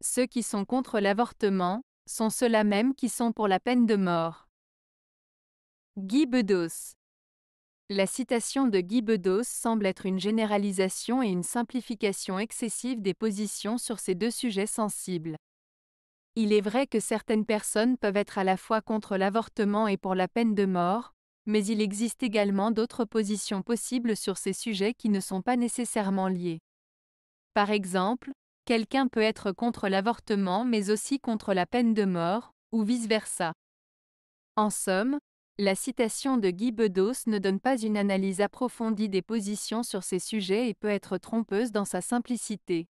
Ceux qui sont contre l'avortement sont ceux-là même qui sont pour la peine de mort. Guy Bedos La citation de Guy Bedos semble être une généralisation et une simplification excessive des positions sur ces deux sujets sensibles. Il est vrai que certaines personnes peuvent être à la fois contre l'avortement et pour la peine de mort, mais il existe également d'autres positions possibles sur ces sujets qui ne sont pas nécessairement liés. Par exemple, Quelqu'un peut être contre l'avortement mais aussi contre la peine de mort, ou vice-versa. En somme, la citation de Guy Bedos ne donne pas une analyse approfondie des positions sur ces sujets et peut être trompeuse dans sa simplicité.